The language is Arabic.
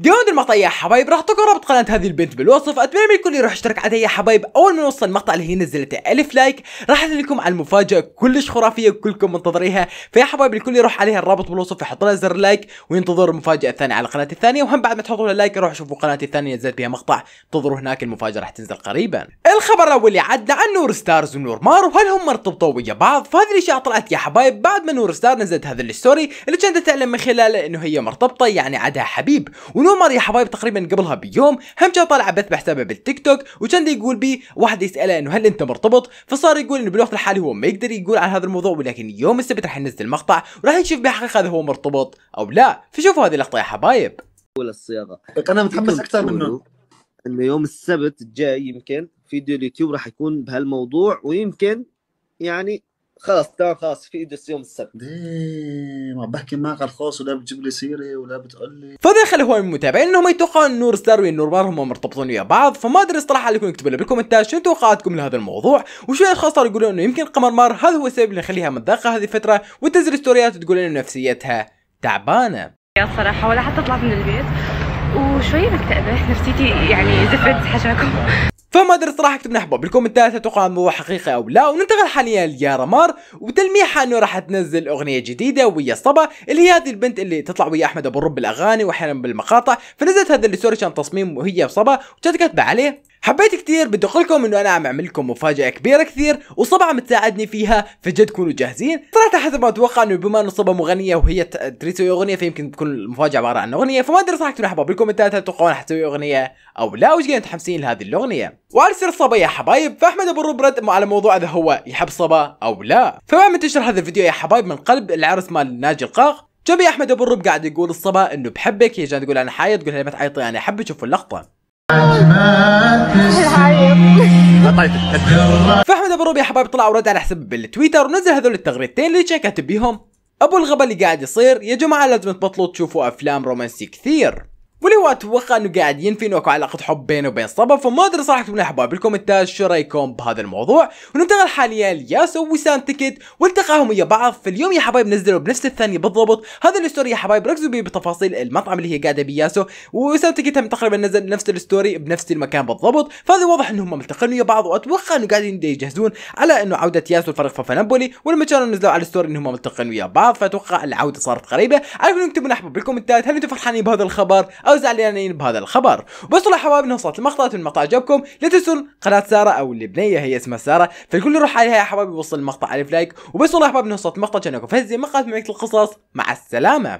جامد المقطع يا حبايب راح تكون رابط قناه هذه البنت بالوصف اتمنى من الكل يروح يشترك عليها يا حبايب اول ما نوصل المقطع اللي هي نزلته الف لايك راح لكم على المفاجاه كلش خرافيه كلكم منتظريها فيا حبايب الكل يروح عليها الرابط بالوصف يحط لها زر لايك وينتظر المفاجاه الثانيه على قناتي الثانيه وهم بعد ما تحطوا لها لايك روحوا شوفوا قناتي الثانيه نزلت فيها مقطع انتظروا هناك المفاجاه راح تنزل قريبا الخبر الاول اللي عدى عن نور ستارز ونور مار وهل هم مرتبطوا ويا بعض فهذه الاشياء طلعت يا حبايب بعد ما نور ستار نزلت هذا الستوري اللي كانت تعلم من خلاله انه هي مرتبطه يعني عدها حبيب ونور والماضي يا حبايب تقريبا قبلها بيوم هم كان طالع بث بحسابه بالتيك توك وكان يقول بي واحد يساله انه هل انت مرتبط فصار يقول انه بالوقت الحالي هو ما يقدر يقول عن هذا الموضوع ولكن يوم السبت راح ينزل مقطع وراح نشوف بحقيقه اذا هو مرتبط او لا فشوفوا هذه اللقطه يا حبايب ولا الصياغه طيب، انا متحمس اكثر منه انه يوم السبت الجاي يمكن فيديو اليوتيوب راح يكون بهالموضوع ويمكن يعني خلاص تمام خلاص في ادرس يوم السبت ما بحكي معك على الخاص ولا بتجيب لي سيره ولا بتقول لي فدخل هو المتابعين انهم يتوقعوا ان نور ستار والنور هم مرتبطين ويا بعض فما ادري الصراحه اللي اكتبوا يكتبوا بالكومنتات شنو توقعاتكم لهذا الموضوع وشو اشخاص صاروا يقولون انه يمكن قمر مار هذا هو السبب اللي يخليها متذاقه هذه الفتره وتنزل ستوريات وتقول انه نفسيتها تعبانه صراحه ولا حتى طلعت من البيت وشويه مكتئبه نفسيتي يعني زفت حشاكم فما ادري صراحه كتبنا بنحبط بالكومنتات اتوقع هو حقيقي او لا وننتقل حاليا ليارامار وتلميحها انه راح تنزل اغنيه جديده ويا صبا اللي هي هذه البنت اللي تطلع ويا احمد ابو الرب بالاغاني واحيانا بالمقاطع فنزلت هذا الستوري كان تصميم وهي وصبا وكانت كاتبه عليه حبيت كثير بدي اقول لكم انه انا عم اعمل لكم مفاجاه كبيره كثير وصبا عم تساعدني فيها فجد كونوا جاهزين صراحه حسب ما اتوقع انه بما انه صبا مغنيه وهي تسوي اغنيه فيمكن تكون المفاجاه عباره عن اغنيه فما ادري صراحه راح بالكومنتات هل تتوقعون حتسوي اغنيه او لا وش متحمسين لهذه الاغنيه وعلى سير الصبا يا حبايب فاحمد ابو الربرد على موضوع اذا هو يحب صبا او لا فما منتشر هذا الفيديو يا حبايب من قلب العرس مال ناجي القاق جنبي احمد ابو الرب قاعد يقول الصبا انه بحبك هي جاي تقول انا حاية تقول لها ما تعيطي انا احبك شوفوا اللقطه فاحمد ابو ربيع حبايب طلع ورد على حسب بالتويتر ونزل هذول التغريدتين اللي كاتب بيهم ابو الغبا اللي قاعد يصير يا جماعه لازم تبطلوا تشوفوا افلام رومانسي كثير واللي هو اتوقع انه قاعد ينفي انه اكو علاقه حب بينه وبين صبا فما ادري صراحه من احباب بالكومنتات شو رايكم بهذا الموضوع وننتقل حاليا لياسو وسام تيكت والتقاهم ويا بعض في اليوم يا حبايب نزلوا بنفس الثانيه بالضبط هذا الستوري يا حبايب ركزوا بيه بتفاصيل المطعم اللي هي قاعده بياسو وسام تيكت هم تقريبا نزل نفس الستوري بنفس المكان بالضبط فهذا واضح انهم ملتقين ويا بعض واتوقع انه قاعدين يجهزون على انه عوده ياسو الفريق فنابولي ولما كانوا نزلوا على الستوري انهم ملتقين ويا بعض فاتوقع العوده صارت قريبه عليكم نكتبوا احباب بالكومنتات هل انتم فرحانين بهذا الخبر او زعلانين بهذا الخبر بس يا حبايب وصلت المقطع المقطع عجبكم لا تنسون قناه ساره او البنيه هي اسمها ساره فالكل يروح عليها يا حبايب يوصل المقطع الف لايك وبس والله يا حبايب وصلت المقطع كانكم فزي مقطع من القصص مع السلامه